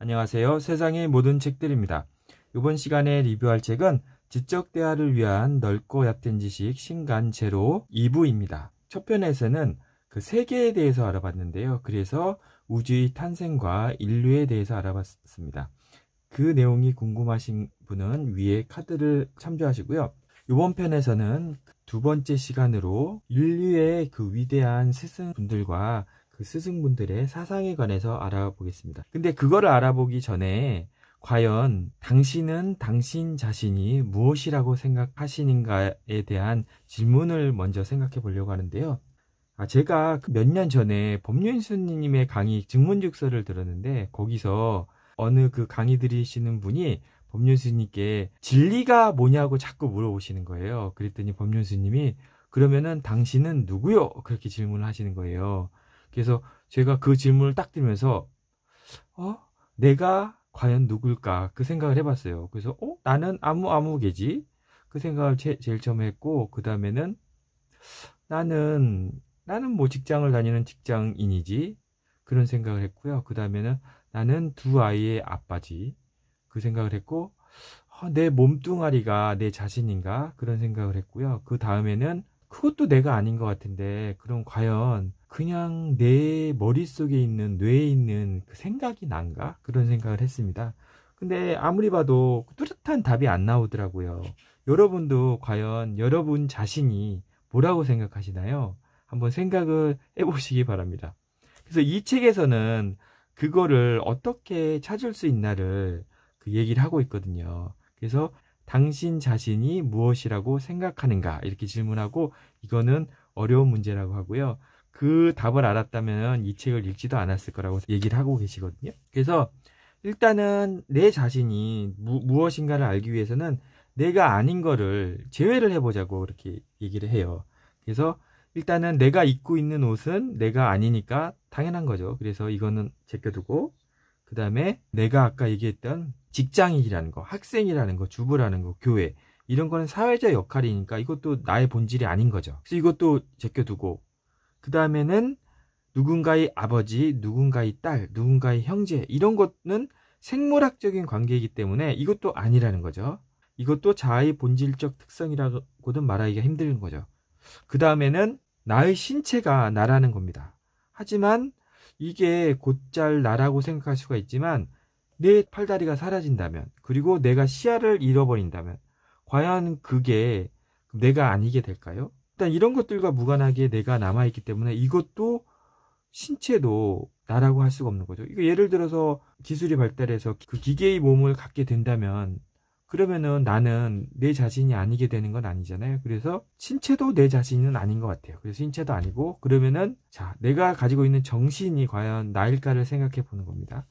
안녕하세요. 세상의 모든 책들입니다. 이번 시간에 리뷰할 책은 지적 대화를 위한 넓고 얕은 지식 신간 제로 2부입니다. 첫 편에서는 그 세계에 대해서 알아봤는데요. 그래서 우주의 탄생과 인류에 대해서 알아봤습니다. 그 내용이 궁금하신 분은 위에 카드를 참조하시고요. 이번 편에서는 두 번째 시간으로 인류의 그 위대한 스승분들과 그 스승분들의 사상에 관해서 알아보겠습니다. 근데 그거를 알아보기 전에 과연 당신은 당신 자신이 무엇이라고 생각하시는가에 대한 질문을 먼저 생각해 보려고 하는데요. 아 제가 그 몇년 전에 법륜 스님의 강의 증문즉서를 들었는데 거기서 어느 그 강의 들으시는 분이 법륜 스님께 진리가 뭐냐고 자꾸 물어보시는 거예요. 그랬더니 법륜 스님이 그러면은 당신은 누구요? 그렇게 질문을 하시는 거예요. 그래서 제가 그 질문을 딱 드리면서 어 내가 과연 누굴까 그 생각을 해봤어요. 그래서 어 나는 아무 아무개지 그 생각을 제, 제일 처음 했고 그 다음에는 나는 나는 뭐 직장을 다니는 직장인이지 그런 생각을 했고요. 그 다음에는 나는 두 아이의 아빠지 그 생각을 했고 어, 내 몸뚱아리가 내 자신인가 그런 생각을 했고요. 그 다음에는 그것도 내가 아닌 것 같은데 그럼 과연 그냥 내 머릿속에 있는 뇌에 있는 그 생각이 난가 그런 생각을 했습니다 근데 아무리 봐도 뚜렷한 답이 안 나오더라고요 여러분도 과연 여러분 자신이 뭐라고 생각하시나요 한번 생각을 해보시기 바랍니다 그래서 이 책에서는 그거를 어떻게 찾을 수 있나를 그 얘기를 하고 있거든요 그래서 당신 자신이 무엇이라고 생각하는가? 이렇게 질문하고 이거는 어려운 문제라고 하고요. 그 답을 알았다면 이 책을 읽지도 않았을 거라고 얘기를 하고 계시거든요. 그래서 일단은 내 자신이 무, 무엇인가를 알기 위해서는 내가 아닌 거를 제외를 해보자고 이렇게 얘기를 해요. 그래서 일단은 내가 입고 있는 옷은 내가 아니니까 당연한 거죠. 그래서 이거는 제껴두고 그 다음에 내가 아까 얘기했던 직장인이라는 거, 학생이라는 거, 주부라는 거, 교회 이런 거는 사회자 역할이니까 이것도 나의 본질이 아닌 거죠. 그래서 이것도 제껴두고 그 다음에는 누군가의 아버지, 누군가의 딸, 누군가의 형제 이런 것은 생물학적인 관계이기 때문에 이것도 아니라는 거죠. 이것도 자아의 본질적 특성이라고는 말하기가 힘든 거죠. 그 다음에는 나의 신체가 나라는 겁니다. 하지만 이게 곧잘 나라고 생각할 수가 있지만 내 팔다리가 사라진다면, 그리고 내가 시야를 잃어버린다면, 과연 그게 내가 아니게 될까요? 일단 이런 것들과 무관하게 내가 남아있기 때문에 이것도 신체도 나라고 할 수가 없는 거죠. 이거 예를 들어서 기술이 발달해서 그 기계의 몸을 갖게 된다면 그러면은 나는 내 자신이 아니게 되는 건 아니잖아요. 그래서 신체도 내 자신은 아닌 것 같아요. 그래서 신체도 아니고 그러면은 자 내가 가지고 있는 정신이 과연 나일까를 생각해 보는 겁니다.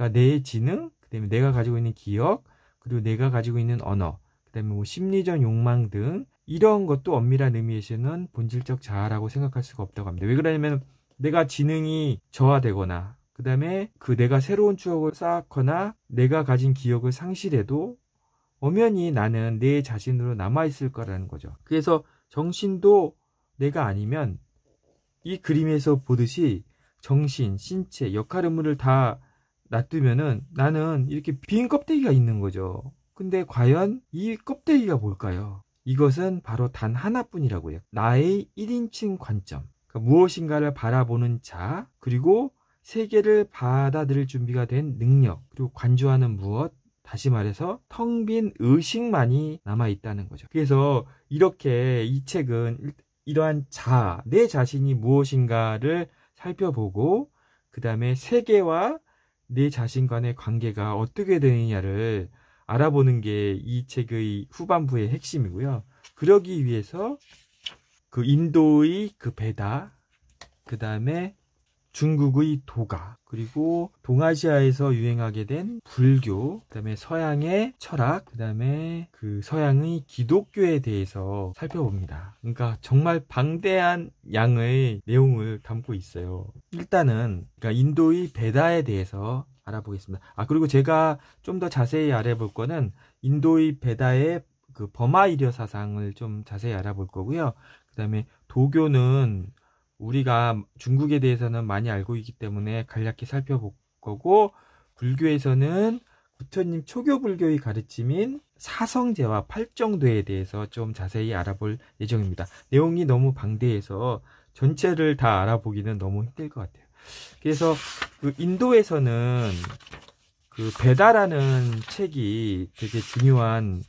그러니까 내 지능, 그다음에 내가 가지고 있는 기억, 그리고 내가 가지고 있는 언어, 그다음에 뭐 심리적 욕망 등 이런 것도 엄밀한 의미에서는 본질적 자아라고 생각할 수가 없다고 합니다. 왜 그러냐면 내가 지능이 저하되거나 그다음에 그 내가 새로운 추억을 쌓거나 내가 가진 기억을 상실해도 엄연히 나는 내 자신으로 남아 있을 거라는 거죠. 그래서 정신도 내가 아니면 이 그림에서 보듯이 정신, 신체, 역할 의무를 다 놔두면은 나는 이렇게 빈 껍데기가 있는 거죠. 근데 과연 이 껍데기가 뭘까요? 이것은 바로 단 하나뿐이라고 해요. 나의 1인칭 관점. 그러니까 무엇인가를 바라보는 자, 그리고 세계를 받아들일 준비가 된 능력, 그리고 관조하는 무엇, 다시 말해서 텅 빈 의식만이 남아 있다는 거죠. 그래서 이렇게 이 책은 이러한 자, 내 자신이 무엇인가를 살펴보고, 그 다음에 세계와 내 자신 과의 관계가 어떻게 되느냐를 알아보는 게 이 책의 후반부의 핵심이고요. 그러기 위해서 그 인도의 그배다그 다음에 중국의 도가, 그리고 동아시아에서 유행하게 된 불교, 그다음에 서양의 철학, 그다음에 그 서양의 기독교에 대해서 살펴봅니다. 그러니까 정말 방대한 양의 내용을 담고 있어요. 일단은 그러니까 인도의 베다에 대해서 알아보겠습니다. 아 그리고 제가 좀 더 자세히 알아볼 거는 인도의 베다의 그 버마 이려 사상을 좀 자세히 알아볼 거고요. 그다음에 도교는 우리가 중국에 대해서는 많이 알고 있기 때문에 간략히 살펴볼 거고 불교에서는 부처님 초교 불교의 가르침인 사성제와 팔정도에 대해서 좀 자세히 알아볼 예정입니다. 내용이 너무 방대해서 전체를 다 알아보기는 너무 힘들 것 같아요. 그래서 그 인도에서는 그 베다라는 책이 되게 중요한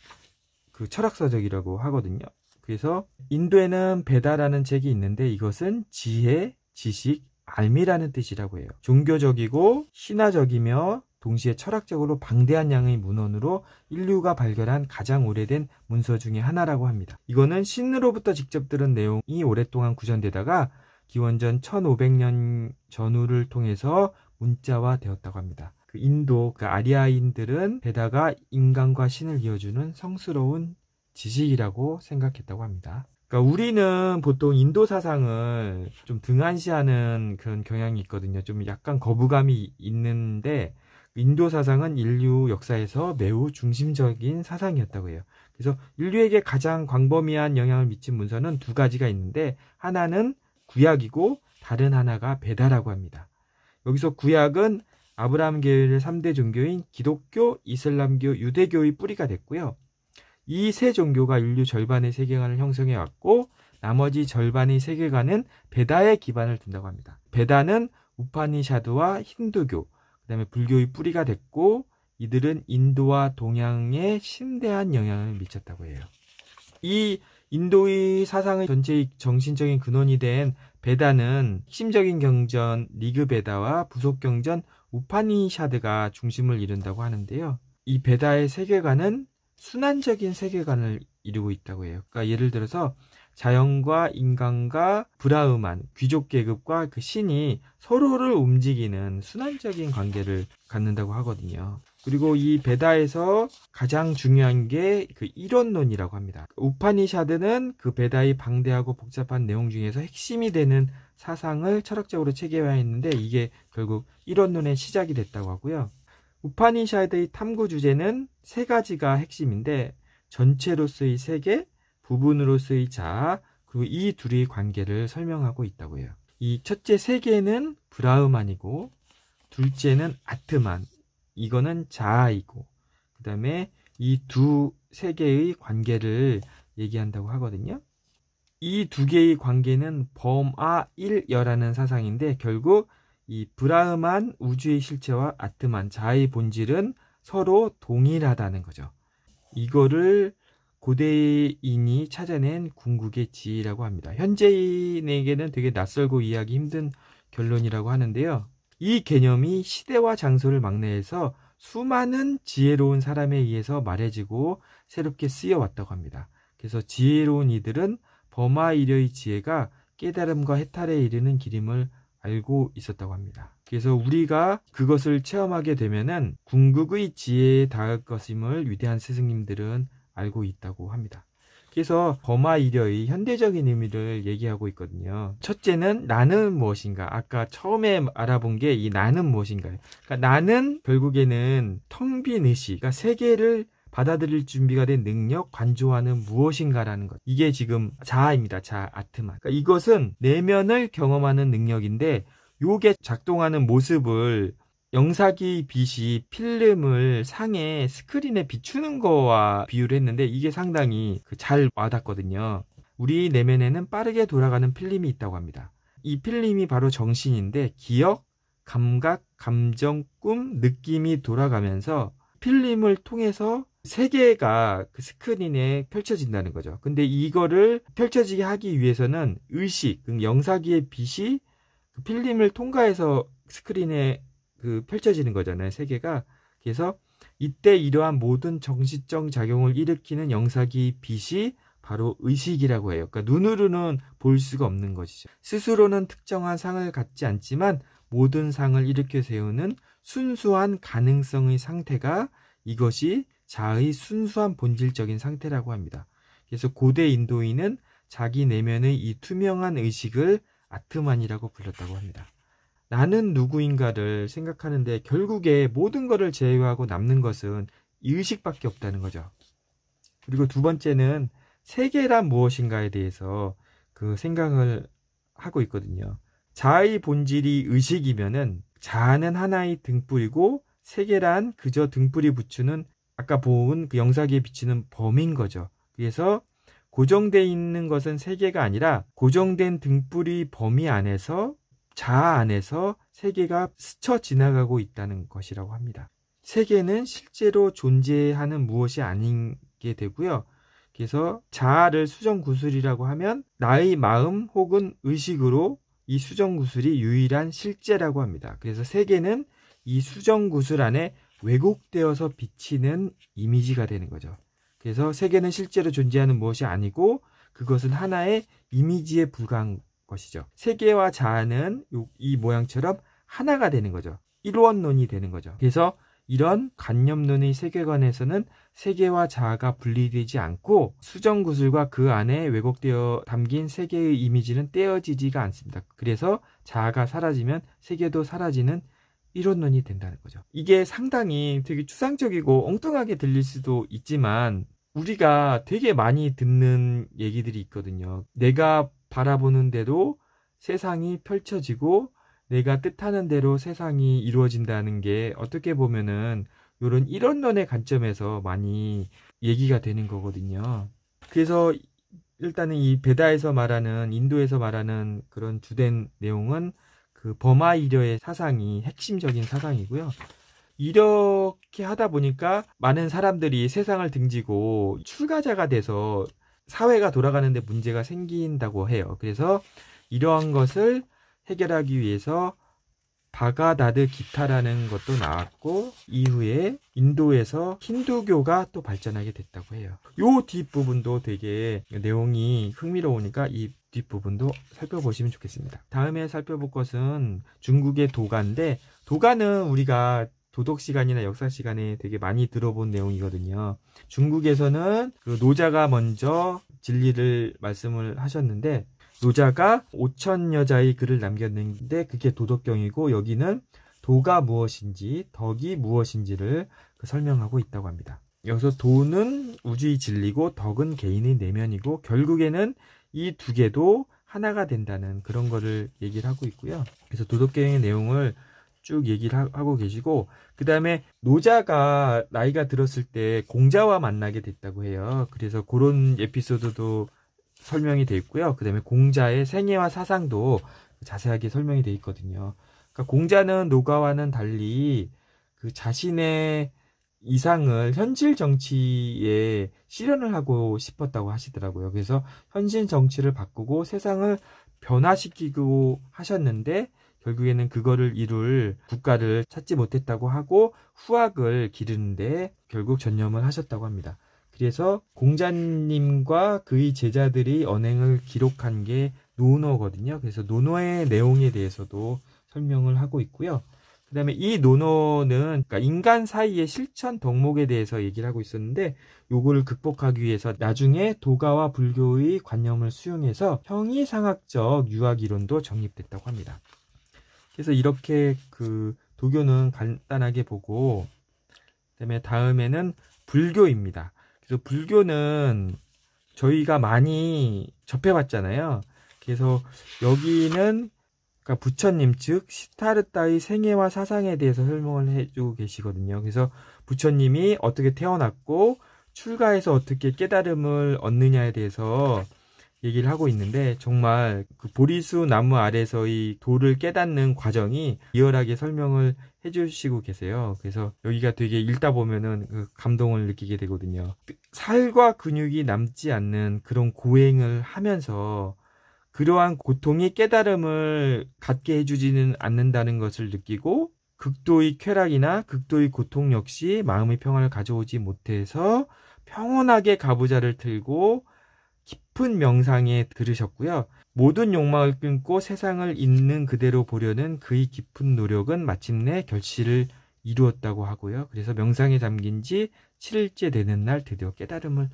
그 철학서적이라고 하거든요. 그래서 인도에는 베다라는 책이 있는데 이것은 지혜, 지식, 알미라는 뜻이라고 해요. 종교적이고 신화적이며 동시에 철학적으로 방대한 양의 문헌으로 인류가 발견한 가장 오래된 문서 중의 하나라고 합니다. 이거는 신으로부터 직접 들은 내용이 오랫동안 구전되다가 기원전 1500년 전후를 통해서 문자화 되었다고 합니다. 그 인도 그 아리아인들은 베다가 인간과 신을 이어주는 성스러운 지식이라고 생각했다고 합니다. 그러니까 우리는 보통 인도 사상을 좀 등한시하는 그런 경향이 있거든요. 좀 약간 거부감이 있는데 인도 사상은 인류 역사에서 매우 중심적인 사상이었다고 해요. 그래서 인류에게 가장 광범위한 영향을 미친 문서는 두 가지가 있는데 하나는 구약이고 다른 하나가 베다라고 합니다. 여기서 구약은 아브라함 계열의 3대 종교인 기독교, 이슬람교, 유대교의 뿌리가 됐고요. 이세 종교가 인류 절반의 세계관을 형성해 왔고 나머지 절반의 세계관은 베다에 기반을 둔다고 합니다. 베다는 우파니샤드와 힌두교, 그다음에 불교의 뿌리가 됐고 이들은 인도와 동양에 심대한 영향을 미쳤다고 해요. 이 인도의 사상의 전체의 정신적인 근원이 된 베다는 핵심적인 경전 리그 베다와 부속 경전 우파니샤드가 중심을 이룬다고 하는데요. 이 베다의 세계관은 순환적인 세계관을 이루고 있다고 해요. 그러니까 예를 들어서 자연과 인간과 브라흐만 귀족 계급과 그 신이 서로를 움직이는 순환적인 관계를 갖는다고 하거든요. 그리고 이 베다에서 가장 중요한 게그 이론론이라고 합니다. 우파니샤드는 그 베다의 방대하고 복잡한 내용 중에서 핵심이 되는 사상을 철학적으로 체계화했는데 이게 결국 이론론의 시작이 됐다고 하고요. 우파니샤드의 탐구 주제는 세 가지가 핵심인데 전체로서의 세계, 부분으로서의 자아, 그리고 이 둘의 관계를 설명하고 있다고 해요. 이 첫째 세계는 브라흐만이고 둘째는 아트만, 이거는 자아이고 그 다음에 이 두 세계의 관계를 얘기한다고 하거든요. 이 두 개의 관계는 범아 일여라는 사상인데 결국 이 브라흐만 우주의 실체와 아트만 자의 본질은 서로 동일하다는 거죠. 이거를 고대인이 찾아낸 궁극의 지혜라고 합니다. 현재인에게는 되게 낯설고 이해하기 힘든 결론이라고 하는데요. 이 개념이 시대와 장소를 막내해서 수많은 지혜로운 사람에 의해서 말해지고 새롭게 쓰여왔다고 합니다. 그래서 지혜로운 이들은 버마 이려의 지혜가 깨달음과 해탈에 이르는 길임을 알고 있었다고 합니다. 그래서 우리가 그것을 체험하게 되면은 궁극의 지혜에 닿을 것임을 위대한 스승님들은 알고 있다고 합니다. 그래서 범마이려의 현대적인 의미를 얘기하고 있거든요. 첫째는 나는 무엇인가? 아까 처음에 알아본 게 이 나는 무엇인가요? 그러니까 나는 결국에는 텅 빈 의식, 그러니까 세계를 받아들일 준비가 된 능력, 관조하는 무엇인가라는 것. 이게 지금 자아입니다. 자아, 아트만. 그러니까 이것은 내면을 경험하는 능력인데 요게 작동하는 모습을 영사기 빛이 필름을 상에 스크린에 비추는 거와 비유를 했는데 이게 상당히 그 잘 와닿거든요. 우리 내면에는 빠르게 돌아가는 필름이 있다고 합니다. 이 필름이 바로 정신인데 기억, 감각, 감정, 꿈, 느낌이 돌아가면서 필름을 통해서 세계가 그 스크린에 펼쳐진다는 거죠. 근데 이거를 펼쳐지게 하기 위해서는 의식, 그 영사기의 빛이 그 필름을 통과해서 스크린에 그 펼쳐지는 거잖아요. 세계가. 그래서 이때 이러한 모든 정신적 작용을 일으키는 영사기 빛이 바로 의식이라고 해요. 그러니까 눈으로는 볼 수가 없는 것이죠. 스스로는 특정한 상을 갖지 않지만 모든 상을 일으켜 세우는 순수한 가능성의 상태가 이것이 자의 순수한 본질적인 상태라고 합니다. 그래서 고대 인도인은 자기 내면의 이 투명한 의식을 아트만이라고 불렀다고 합니다. 나는 누구인가를 생각하는데 결국에 모든 것을 제외하고 남는 것은 의식밖에 없다는 거죠. 그리고 두 번째는 세계란 무엇인가에 대해서 그 생각을 하고 있거든요. 자의 본질이 의식이면은 자는 하나의 등불이고 세계란 그저 등불이 붙이는 아까 본그 영사기에 비치는 범인 거죠. 그래서 고정되어 있는 것은 세계가 아니라 고정된 등불이 범위 안에서 자아 안에서 세계가 스쳐 지나가고 있다는 것이라고 합니다. 세계는 실제로 존재하는 무엇이 아닌 게 되고요. 그래서 자아를 수정구슬이라고 하면 나의 마음 혹은 의식으로 이 수정구슬이 유일한 실제라고 합니다. 그래서 세계는 이 수정구슬 안에 왜곡되어서 비치는 이미지가 되는 거죠. 그래서 세계는 실제로 존재하는 무엇이 아니고 그것은 하나의 이미지에 불과한 것이죠. 세계와 자아는 이 모양처럼 하나가 되는 거죠. 일원론이 되는 거죠. 그래서 이런 관념론의 세계관에서는 세계와 자아가 분리되지 않고 수정구슬과 그 안에 왜곡되어 담긴 세계의 이미지는 떼어지지가 않습니다. 그래서 자아가 사라지면 세계도 사라지는 이론론이 된다는 거죠. 이게 상당히 되게 추상적이고 엉뚱하게 들릴 수도 있지만 우리가 되게 많이 듣는 얘기들이 있거든요. 내가 바라보는대로 세상이 펼쳐지고 내가 뜻하는 대로 세상이 이루어진다는 게 어떻게 보면은 이런 이론론의 관점에서 많이 얘기가 되는 거거든요. 그래서 일단은 이 베다에서 말하는 인도에서 말하는 그런 주된 내용은 그 버마 이려의 사상이 핵심적인 사상이고요. 이렇게 하다 보니까 많은 사람들이 세상을 등지고 출가자가 돼서 사회가 돌아가는데 문제가 생긴다고 해요. 그래서 이러한 것을 해결하기 위해서 바가다드 기타라는 것도 나왔고 이후에 인도에서 힌두교가 또 발전하게 됐다고 해요. 요 뒷부분도 되게 내용이 흥미로우니까 이 뒷부분도 살펴보시면 좋겠습니다. 다음에 살펴볼 것은 중국의 도가인데 도가는 우리가 도덕 시간이나 역사 시간에 되게 많이 들어본 내용이거든요. 중국에서는 그 노자가 먼저 진리를 말씀을 하셨는데 노자가 5천여 자의 글을 남겼는데 그게 도덕경이고 여기는 도가 무엇인지 덕이 무엇인지를 그 설명하고 있다고 합니다. 여기서 도는 우주의 진리고 덕은 개인의 내면이고 결국에는 이 두 개도 하나가 된다는 그런 거를 얘기를 하고 있고요. 그래서 도덕경의 내용을 쭉 얘기를 하고 계시고 그 다음에 노자가 나이가 들었을 때 공자와 만나게 됐다고 해요. 그래서 그런 에피소드도 설명이 돼 있고요. 그 다음에 공자의 생애와 사상도 자세하게 설명이 돼 있거든요. 그러니까 공자는 노가와는 달리 그 자신의 이상을 현실 정치에 실현을 하고 싶었다고 하시더라고요. 그래서 현실 정치를 바꾸고 세상을 변화시키고 하셨는데 결국에는 그거를 이룰 국가를 찾지 못했다고 하고 후학을 기르는데 결국 전념을 하셨다고 합니다. 그래서 공자님과 그의 제자들이 언행을 기록한 게논어거든요 그래서 논어의 내용에 대해서도 설명을 하고 있고요. 그 다음에 이논어는 그러니까 인간 사이의 실천 덕목에 대해서 얘기를 하고 있었는데 요거를 극복하기 위해서 나중에 도가와 불교의 관념을 수용해서 형이상학적 유학 이론도 정립됐다고 합니다. 그래서 이렇게 그 도교는 간단하게 보고 그다음에 다음에는 불교입니다. 그래서 불교는 저희가 많이 접해봤잖아요. 그래서 여기는 그러니까 부처님 즉 시타르타의 생애와 사상에 대해서 설명을 해주고 계시거든요. 그래서 부처님이 어떻게 태어났고 출가해서 어떻게 깨달음을 얻느냐에 대해서 얘기를 하고 있는데 정말 그 보리수 나무 아래서의 돌을 깨닫는 과정이 리얼하게 설명을 해주시고 계세요. 그래서 여기가 되게 읽다 보면은 그 감동을 느끼게 되거든요. 살과 근육이 남지 않는 그런 고행을 하면서 그러한 고통이 깨달음을 갖게 해주지는 않는다는 것을 느끼고 극도의 쾌락이나 극도의 고통 역시 마음의 평화를 가져오지 못해서 평온하게 가부자를 틀고 깊은 명상에 들으셨고요. 모든 욕망을 끊고 세상을 있는 그대로 보려는 그의 깊은 노력은 마침내 결실을 이루었다고 하고요. 그래서 명상에 잠긴 지 7일째 되는 날 드디어 깨달음을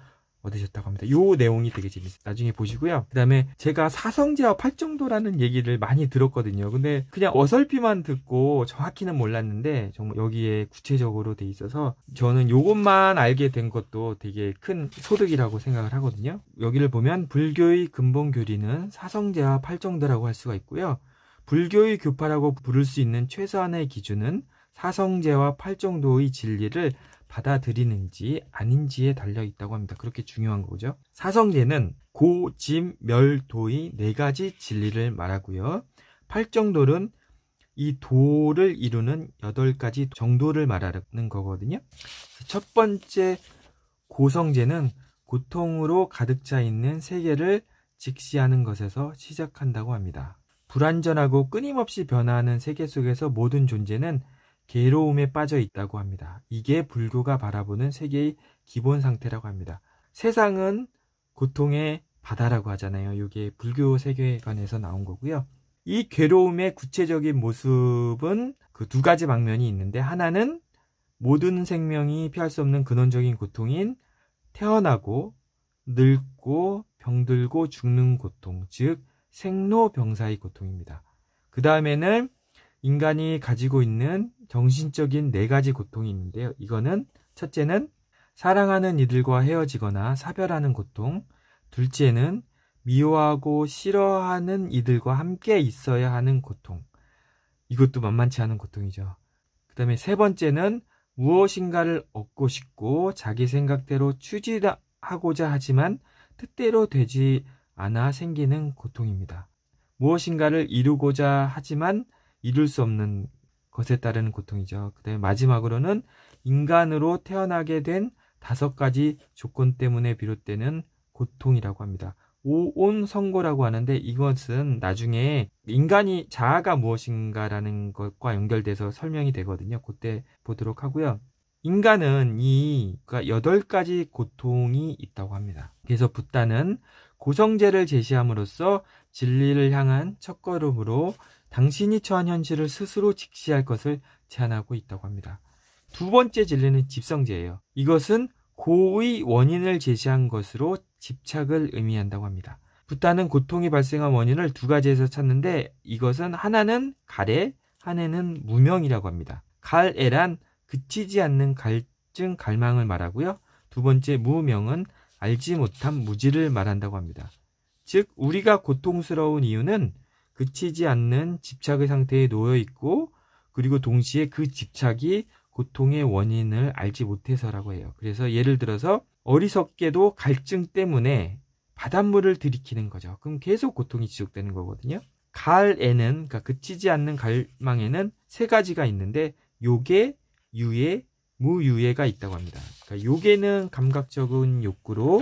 얻으셨다고 합니다. 요 내용이 되게 재밌어요. 나중에 보시고요. 그 다음에 제가 사성제와 팔정도라는 얘기를 많이 들었거든요. 근데 그냥 어설피만 듣고 정확히는 몰랐는데 정말 여기에 구체적으로 돼 있어서 저는 요것만 알게 된 것도 되게 큰 소득이라고 생각을 하거든요. 여기를 보면 불교의 근본 교리는 사성제와 팔정도라고 할 수가 있고요. 불교의 교파라고 부를 수 있는 최소한의 기준은 사성제와 팔정도의 진리를 받아들이는지 아닌지에 달려 있다고 합니다. 그렇게 중요한 거죠. 사성제는 고, 짐, 멸, 도의 네 가지 진리를 말하고요. 팔정도는이 도를 이루는 여덟 가지 정도를 말하는 거거든요. 첫 번째 고성제는 고통으로 가득 차 있는 세계를 직시하는 것에서 시작한다고 합니다. 불완전하고 끊임없이 변화하는 세계 속에서 모든 존재는 괴로움에 빠져 있다고 합니다. 이게 불교가 바라보는 세계의 기본 상태라고 합니다. 세상은 고통의 바다라고 하잖아요. 이게 불교 세계관에서 나온 거고요. 이 괴로움의 구체적인 모습은 그 두 가지 방면이 있는데 하나는 모든 생명이 피할 수 없는 근원적인 고통인 태어나고 늙고 병들고 죽는 고통, 즉 생로병사의 고통입니다. 그 다음에는 인간이 가지고 있는 정신적인 네 가지 고통이 있는데요. 이거는 첫째는 사랑하는 이들과 헤어지거나 사별하는 고통, 둘째는 미워하고 싫어하는 이들과 함께 있어야 하는 고통. 이것도 만만치 않은 고통이죠. 그 다음에 세 번째는 무엇인가를 얻고 싶고 자기 생각대로 추진하고자 하지만 뜻대로 되지 않아 생기는 고통입니다. 무엇인가를 이루고자 하지만 이룰 수 없는 것에 따른 고통이죠. 그다음에 마지막으로는 인간으로 태어나게 된 다섯 가지 조건 때문에 비롯되는 고통이라고 합니다. 오온 선고라고 하는데 이것은 나중에 인간이 자아가 무엇인가라는 것과 연결돼서 설명이 되거든요. 그때 보도록 하고요. 인간은 이 그러니까 여덟 가지 고통이 있다고 합니다. 그래서 부다는 고성제를 제시함으로써 진리를 향한 첫걸음으로 당신이 처한 현실을 스스로 직시할 것을 제안하고 있다고 합니다. 두 번째 진리는 집성제예요. 이것은 고의 원인을 제시한 것으로 집착을 의미한다고 합니다. 부타는 고통이 발생한 원인을 두 가지에서 찾는데 이것은 하나는 가래, 하나는 무명이라고 합니다. 갈애란 그치지 않는 갈증, 갈망을 말하고요. 두 번째 무명은 알지 못한 무지를 말한다고 합니다. 즉 우리가 고통스러운 이유는 그치지 않는 집착의 상태에 놓여 있고 그리고 동시에 그 집착이 고통의 원인을 알지 못해서라고 해요. 그래서 예를 들어서 어리석게도 갈증 때문에 바닷물을 들이키는 거죠. 그럼 계속 고통이 지속되는 거거든요. 갈에는 그러니까 그치지 않는 갈망에는 세 가지가 있는데 요게 유예 무유예가 있다고 합니다. 그러니까 요게는 감각적인 욕구로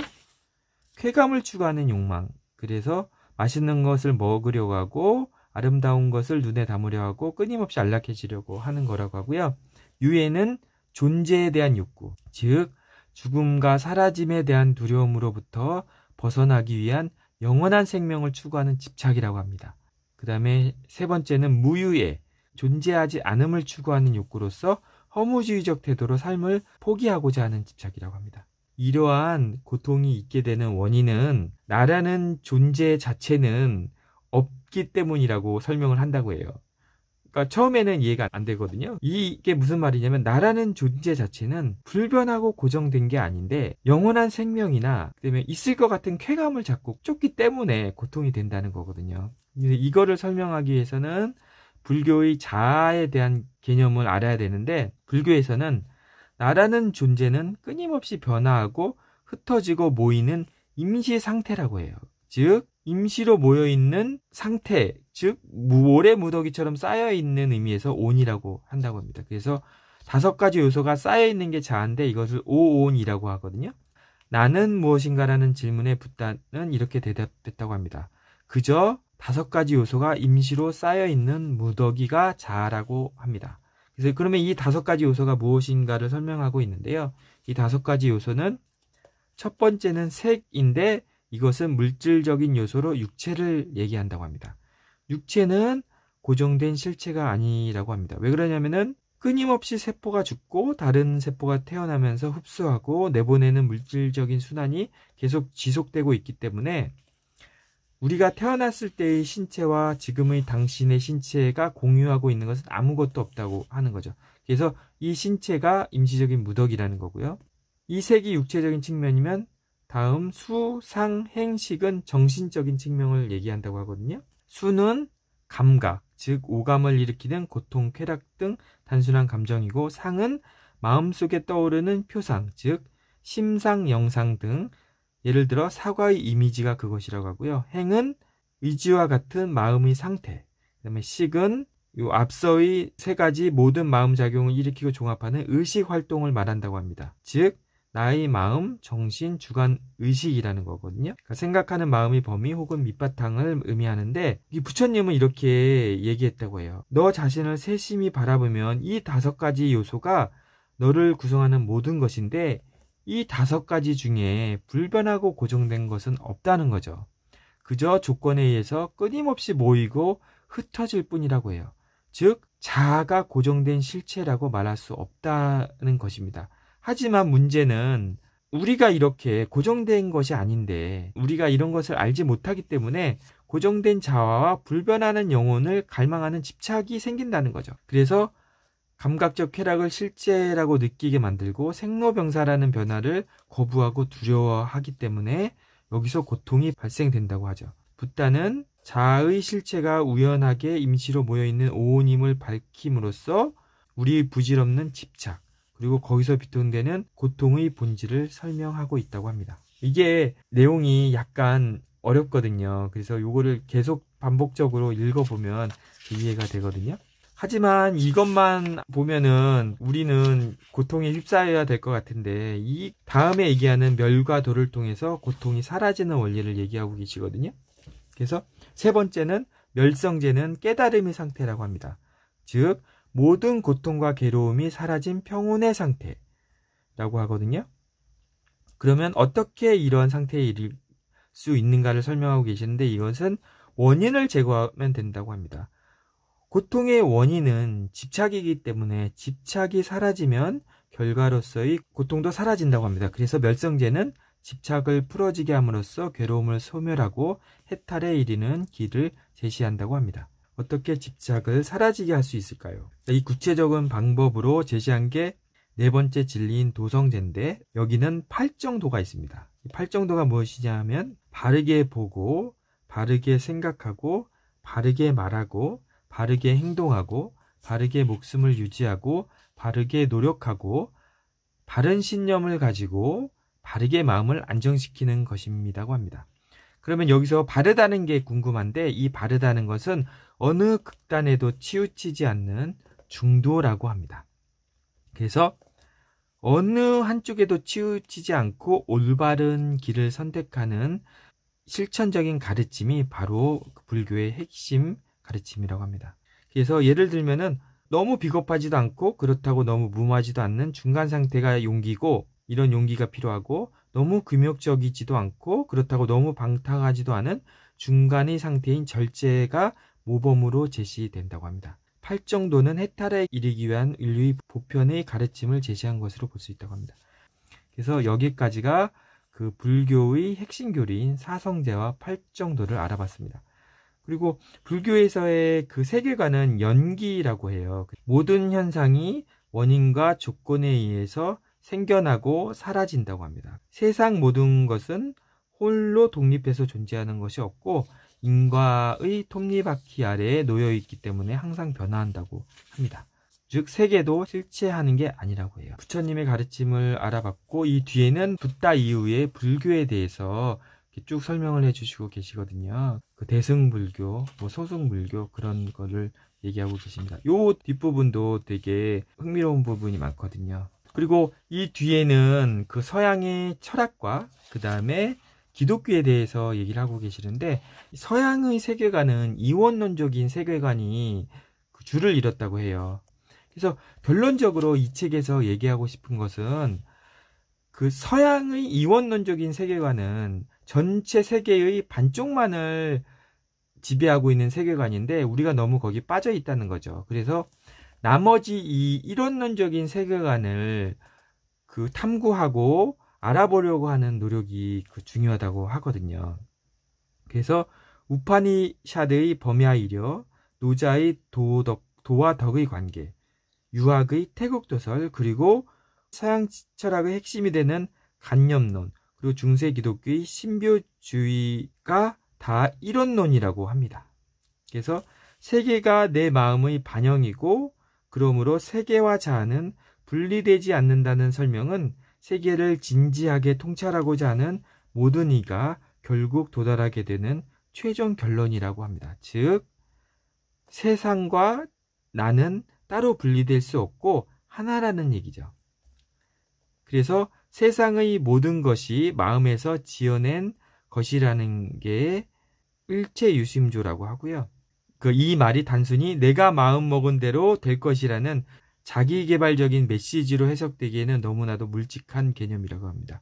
쾌감을 추구하는 욕망. 그래서 맛있는 것을 먹으려고 하고 아름다운 것을 눈에 담으려 하고 끊임없이 안락해지려고 하는 거라고 하고요. 유해는 존재에 대한 욕구, 즉 죽음과 사라짐에 대한 두려움으로부터 벗어나기 위한 영원한 생명을 추구하는 집착이라고 합니다. 그 다음에 세 번째는 무유에 존재하지 않음을 추구하는 욕구로서 허무주의적 태도로 삶을 포기하고자 하는 집착이라고 합니다. 이러한 고통이 있게 되는 원인은 나라는 존재 자체는 없기 때문이라고 설명을 한다고 해요. 그러니까 처음에는 이해가 안 되거든요. 이게 무슨 말이냐면 나라는 존재 자체는 불변하고 고정된 게 아닌데 영원한 생명이나 그다음에 있을 것 같은 쾌감을 자꾸 쫓기 때문에 고통이 된다는 거거든요. 이거를 설명하기 위해서는 불교의 자아에 대한 개념을 알아야 되는데 불교에서는 나라는 존재는 끊임없이 변화하고 흩어지고 모이는 임시 상태라고 해요. 즉, 임시로 모여있는 상태, 즉, 모래 무더기처럼 쌓여있는 의미에서 온이라고 한다고 합니다. 그래서 다섯 가지 요소가 쌓여있는 게 자아인데 이것을 오온이라고 하거든요. 나는 무엇인가라는 질문에 붙다는 이렇게 대답했다고 합니다. 그저 다섯 가지 요소가 임시로 쌓여있는 무더기가 자라고 합니다. 그래서 그러면 이 다섯 가지 요소가 무엇인가를 설명하고 있는데요. 이 다섯 가지 요소는 첫 번째는 색인데 이것은 물질적인 요소로 육체를 얘기한다고 합니다. 육체는 고정된 실체가 아니라고 합니다. 왜 그러냐면은 끊임없이 세포가 죽고 다른 세포가 태어나면서 흡수하고 내보내는 물질적인 순환이 계속 지속되고 있기 때문에 우리가 태어났을 때의 신체와 지금의 당신의 신체가 공유하고 있는 것은 아무것도 없다고 하는 거죠. 그래서 이 신체가 임시적인 무덕이라는 거고요. 이색이 육체적인 측면이면 다음 수, 상, 행식은 정신적인 측면을 얘기한다고 하거든요. 수는 감각, 즉 오감을 일으키는 고통, 쾌락 등 단순한 감정이고 상은 마음속에 떠오르는 표상, 즉 심상, 영상 등 예를 들어 사과의 이미지가 그것이라고 하고요. 행은 의지와 같은 마음의 상태. 그다음에 식은 요 앞서의 세 가지 모든 마음 작용을 일으키고 종합하는 의식 활동을 말한다고 합니다. 즉 나의 마음, 정신, 주관, 의식이라는 거거든요. 그러니까 생각하는 마음의 범위 혹은 밑바탕을 의미하는데 이 부처님은 이렇게 얘기했다고 해요. 너 자신을 세심히 바라보면 이 다섯 가지 요소가 너를 구성하는 모든 것인데 이 다섯 가지 중에 불변하고 고정된 것은 없다는 거죠. 그저 조건에 의해서 끊임없이 모이고 흩어질 뿐이라고 해요. 즉, 자아가 고정된 실체라고 말할 수 없다는 것입니다. 하지만 문제는 우리가 이렇게 고정된 것이 아닌데 우리가 이런 것을 알지 못하기 때문에 고정된 자아와 불변하는 영혼을 갈망하는 집착이 생긴다는 거죠. 그래서 감각적 쾌락을 실제라고 느끼게 만들고 생로병사라는 변화를 거부하고 두려워하기 때문에 여기서 고통이 발생된다고 하죠. 붓다는 자아의 실체가 우연하게 임시로 모여있는 오온임을 밝힘으로써 우리의 부질없는 집착, 그리고 거기서 비통되는 고통의 본질을 설명하고 있다고 합니다. 이게 내용이 약간 어렵거든요. 그래서 이거를 계속 반복적으로 읽어보면 이해가 되거든요. 하지만 이것만 보면은 우리는 고통에 휩싸여야 될 것 같은데 이 다음에 얘기하는 멸과 도를 통해서 고통이 사라지는 원리를 얘기하고 계시거든요. 그래서 세 번째는 멸성제는 깨달음의 상태라고 합니다. 즉 모든 고통과 괴로움이 사라진 평온의 상태라고 하거든요. 그러면 어떻게 이러한 상태에 이를 수 있는가를 설명하고 계시는데 이것은 원인을 제거하면 된다고 합니다. 고통의 원인은 집착이기 때문에 집착이 사라지면 결과로서의 고통도 사라진다고 합니다. 그래서 멸성제는 집착을 풀어지게 함으로써 괴로움을 소멸하고 해탈에 이르는 길을 제시한다고 합니다. 어떻게 집착을 사라지게 할 수 있을까요? 이 구체적인 방법으로 제시한 게 네 번째 진리인 도성제인데 여기는 팔정도가 있습니다. 팔정도가 무엇이냐 하면 바르게 보고 바르게 생각하고 바르게 말하고 바르게 행동하고 바르게 목숨을 유지하고 바르게 노력하고 바른 신념을 가지고 바르게 마음을 안정시키는 것입니다고 합니다. 그러면 여기서 바르다는 게 궁금한데 이 바르다는 것은 어느 극단에도 치우치지 않는 중도라고 합니다. 그래서 어느 한쪽에도 치우치지 않고 올바른 길을 선택하는 실천적인 가르침이 바로 불교의 핵심 가르침이라고 합니다. 그래서 예를 들면은 너무 비겁하지도 않고 그렇다고 너무 무모하지도 않는 중간 상태가 용기고 이런 용기가 필요하고 너무 금욕적이지도 않고 그렇다고 너무 방탕하지도 않은 중간의 상태인 절제가 모범으로 제시된다고 합니다. 8 정도는 해탈에 이르기 위한 인류의 보편의 가르침을 제시한 것으로 볼 수 있다고 합니다. 그래서 여기까지가 그 불교의 핵심 교리인 사성제와 8 정도를 알아봤습니다. 그리고 불교에서의 그 세계관은 연기라고 해요. 모든 현상이 원인과 조건에 의해서 생겨나고 사라진다고 합니다. 세상 모든 것은 홀로 독립해서 존재하는 것이 없고 인과의 톱니바퀴 아래에 놓여 있기 때문에 항상 변화한다고 합니다. 즉 세계도 실체하는 게 아니라고 해요. 부처님의 가르침을 알아봤고 이 뒤에는 부다 이후의 불교에 대해서 쭉 설명을 해주시고 계시거든요. 그 대승불교, 뭐 소승불교 그런 거를 얘기하고 계십니다. 요 뒷부분도 되게 흥미로운 부분이 많거든요. 그리고 이 뒤에는 그 서양의 철학과 그 다음에 기독교에 대해서 얘기를 하고 계시는데 서양의 세계관은 이원론적인 세계관이 그 줄을 잃었다고 해요. 그래서 결론적으로 이 책에서 얘기하고 싶은 것은 그 서양의 이원론적인 세계관은 전체 세계의 반쪽만을 지배하고 있는 세계관인데 우리가 너무 거기 빠져 있다는 거죠. 그래서 나머지 이 일원론적인 세계관을 그 탐구하고 알아보려고 하는 노력이 그 중요하다고 하거든요. 그래서 우파니샤드의 범야이려, 노자의 도덕, 도와 덕의 관계, 유학의 태국도설 그리고 서양 철학의 핵심이 되는 간념론, 그리고 중세 기독교의 신비주의가 다 이런론이라고 합니다. 그래서 세계가 내 마음의 반영이고 그러므로 세계와 자아는 분리되지 않는다는 설명은 세계를 진지하게 통찰하고자 하는 모든 이가 결국 도달하게 되는 최종 결론이라고 합니다. 즉 세상과 나는 따로 분리될 수 없고 하나라는 얘기죠. 그래서 세상의 모든 것이 마음에서 지어낸 것이라는 게 일체 유심조라고 하고요. 그 이 말이 단순히 내가 마음 먹은 대로 될 것이라는 자기 개발적인 메시지로 해석되기에는 너무나도 m 직한 개념이라고 합니다.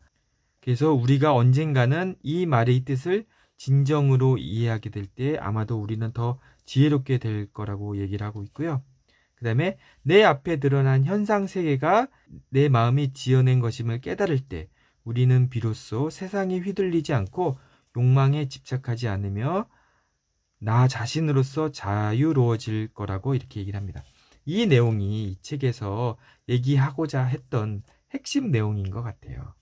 그래서 우리가 언젠가는 이 말의 뜻을 진정으로 이해하게 될 때 아마도 우리는 더 지혜롭게 될 거라고 얘기를 하고 있고요. 그 다음에 내 앞에 드러난 현상 세계가 내 마음이 지어낸 것임을 깨달을 때 우리는 비로소 세상에 휘둘리지 않고 욕망에 집착하지 않으며 나 자신으로서 자유로워질 거라고 이렇게 얘기를 합니다. 이 내용이 이 책에서 얘기하고자 했던 핵심 내용인 것 같아요.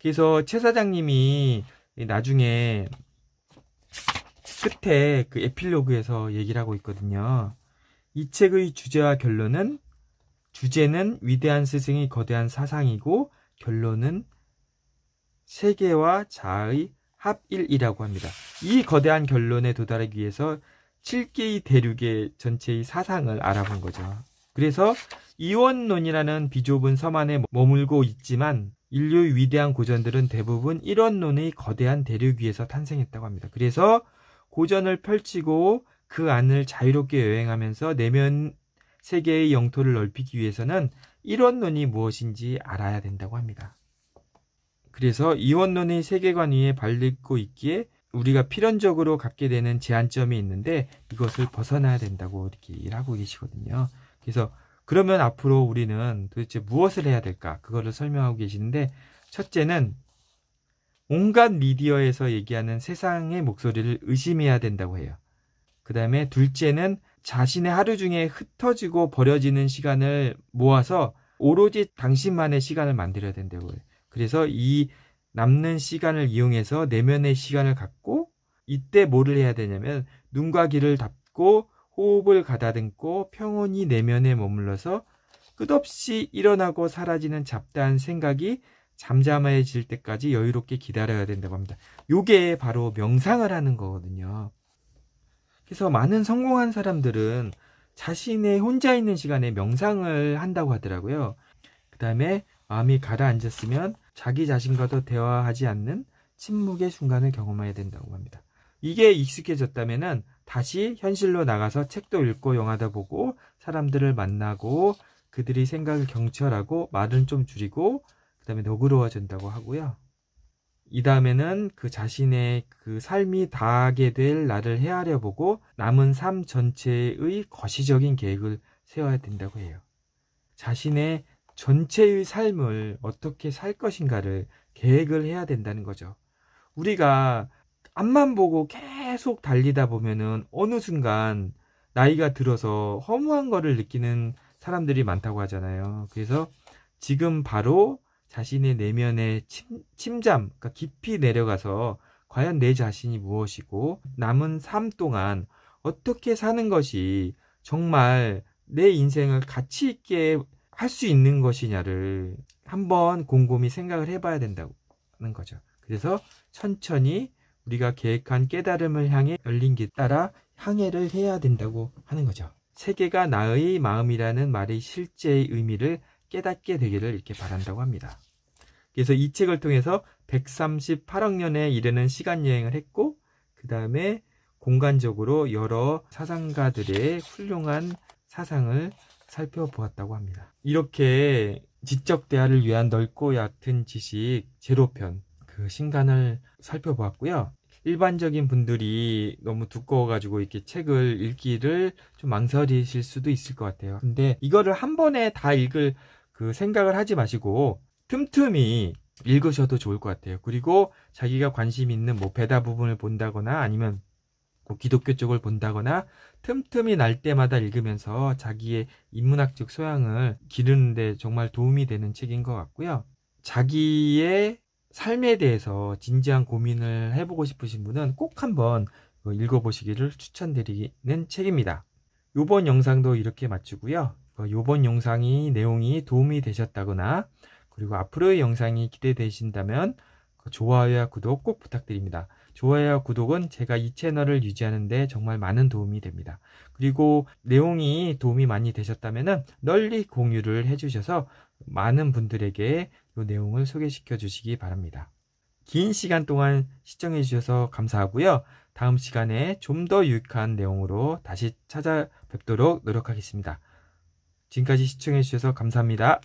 그래서 최 사장님이 나중에 끝에 그 에필로그에서 얘기를 하고 있거든요. 이 책의 주제와 결론은 주제는 위대한 스승이 거대한 사상이고 결론은 세계와 자아의 합일이라고 합니다. 이 거대한 결론에 도달하기 위해서 7개의 대륙의 전체의 사상을 알아본 거죠. 그래서 이원론이라는 비좁은 섬 안에 머물고 있지만 인류의 위대한 고전들은 대부분 이원론의 거대한 대륙 위에서 탄생했다고 합니다. 그래서 고전을 펼치고 그 안을 자유롭게 여행하면서 내면 세계의 영토를 넓히기 위해서는 일원론이 무엇인지 알아야 된다고 합니다. 그래서 이원론의 세계관 위에 발리고 있기에 우리가 필연적으로 갖게 되는 제한점이 있는데 이것을 벗어나야 된다고 이렇게 일하고 계시거든요. 그래서 그러면 앞으로 우리는 도대체 무엇을 해야 될까? 그거를 설명하고 계시는데 첫째는 온갖 미디어에서 얘기하는 세상의 목소리를 의심해야 된다고 해요. 그 다음에 둘째는 자신의 하루 중에 흩어지고 버려지는 시간을 모아서 오로지 당신만의 시간을 만들어야 된다고 해요. 그래서 이 남는 시간을 이용해서 내면의 시간을 갖고 이때 뭐를 해야 되냐면 눈과 귀를 닫고 호흡을 가다듬고 평온히 내면에 머물러서 끝없이 일어나고 사라지는 잡다한 생각이 잠잠해질 때까지 여유롭게 기다려야 된다고 합니다. 요게 바로 명상을 하는 거거든요. 그래서 많은 성공한 사람들은 자신의 혼자 있는 시간에 명상을 한다고 하더라고요. 그 다음에 마음이 가라앉았으면 자기 자신과도 대화하지 않는 침묵의 순간을 경험해야 된다고 합니다. 이게 익숙해졌다면 다시 현실로 나가서 책도 읽고 영화도 보고 사람들을 만나고 그들이 생각을 경찰하고 말은 좀 줄이고 그다음에 너그러워진다고 하고요. 이 다음에는 그 자신의 그 삶이 다하게될 나를 헤아려 보고 남은 삶 전체의 거시적인 계획을 세워야 된다고 해요. 자신의 전체의 삶을 어떻게 살 것인가를 계획을 해야 된다는 거죠. 우리가 앞만 보고 계속 달리다 보면은 어느 순간 나이가 들어서 허무한 거를 느끼는 사람들이 많다고 하잖아요. 그래서 지금 바로 자신의 내면의 침, 잠 그러니까 깊이 내려가서 과연 내 자신이 무엇이고 남은 삶 동안 어떻게 사는 것이 정말 내 인생을 가치 있게 할 수 있는 것이냐를 한번 곰곰이 생각을 해봐야 된다는 거죠. 그래서 천천히 우리가 계획한 깨달음을 향해 열린 길 따라 항해를 해야 된다고 하는 거죠. 세계가 나의 마음이라는 말의 실제의 의미를 깨닫게 되기를 이렇게 바란다고 합니다. 그래서 이 책을 통해서 138억 년에 이르는 시간 여행을 했고 그 다음에 공간적으로 여러 사상가들의 훌륭한 사상을 살펴보았다고 합니다. 이렇게 지적 대화를 위한 넓고 얕은 지식 제로편 그 신간을 살펴보았고요. 일반적인 분들이 너무 두꺼워가지고 이렇게 책을 읽기를 좀 망설이실 수도 있을 것 같아요. 근데 이거를 한 번에 다 읽을 그 생각을 하지 마시고 틈틈이 읽으셔도 좋을 것 같아요. 그리고 자기가 관심 있는 뭐 배다 부분을 본다거나 아니면 뭐 기독교 쪽을 본다거나 틈틈이 날 때마다 읽으면서 자기의 인문학적 소양을 기르는데 정말 도움이 되는 책인 것 같고요. 자기의 삶에 대해서 진지한 고민을 해보고 싶으신 분은 꼭 한번 그 읽어보시기를 추천드리는 책입니다. 이번 영상도 이렇게 마치고요. 어, 요번 영상이 내용이 도움이 되셨다거나 그리고 앞으로의 영상이 기대되신다면 그 좋아요와 구독 꼭 부탁드립니다. 좋아요와 구독은 제가 이 채널을 유지하는데 정말 많은 도움이 됩니다. 그리고 내용이 도움이 많이 되셨다면 널리 공유를 해주셔서 많은 분들에게 이 내용을 소개시켜 주시기 바랍니다. 긴 시간 동안 시청해 주셔서 감사하고요. 다음 시간에 좀 더 유익한 내용으로 다시 찾아뵙도록 노력하겠습니다. 지금까지 시청해주셔서 감사합니다.